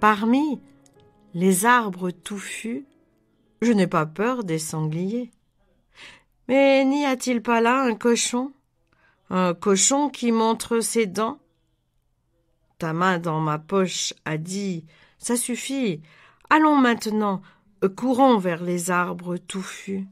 Parmi les arbres touffus, je n'ai pas peur des sangliers. Mais n'y a-t-il pas là un cochon Un cochon qui montre ses dents Ta main dans ma poche a dit Ça suffit, allons maintenant, courons vers les arbres touffus.